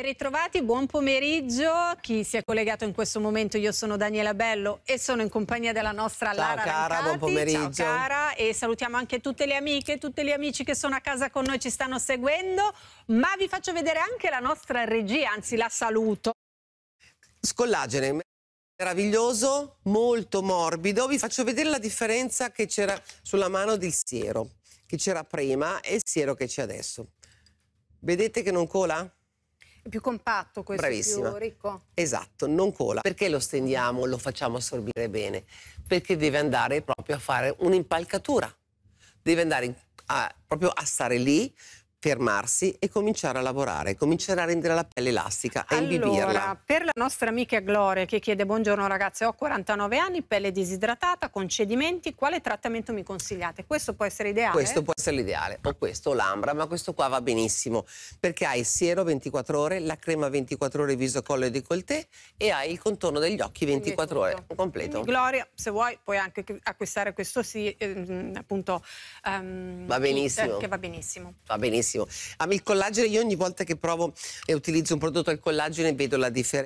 E ritrovati, buon pomeriggio. Chi si è collegato in questo momento, io sono Daniela Bello e sono in compagnia della nostra Ciao, Lara cara, Rancati. buon pomeriggio. Ciao cara, e salutiamo anche tutte le amiche, tutti gli amici che sono a casa con noi, ci stanno seguendo, ma vi faccio vedere anche la nostra regia, anzi la saluto. Scollagene meraviglioso, molto morbido. Vi faccio vedere la differenza che c'era sulla mano del siero, che c'era prima e il siero che c'è adesso. Vedete che non cola? più compatto questo, Bravissima. più ricco. Esatto, non cola. Perché lo stendiamo, lo facciamo assorbire bene? Perché deve andare proprio a fare un'impalcatura. Deve andare a, proprio a stare lì, fermarsi e cominciare a lavorare, cominciare a rendere la pelle elastica e allora, imbibirla. per la nostra amica Gloria che chiede buongiorno ragazze, ho 49 anni, pelle disidratata, con cedimenti, quale trattamento mi consigliate? Questo può essere ideale? Questo può essere l'ideale, o questo l'ambra, ma questo qua va benissimo perché hai il siero 24 ore, la crema 24 ore viso, collo e décolleté e hai il contorno degli occhi 24 ore completo. Quindi, Gloria, se vuoi puoi anche acquistare questo sì, eh, appunto ehm, va benissimo. che va benissimo. Va benissimo benissimo. Ah, il collagene, io ogni volta che provo e utilizzo un prodotto al collagene vedo la differenza.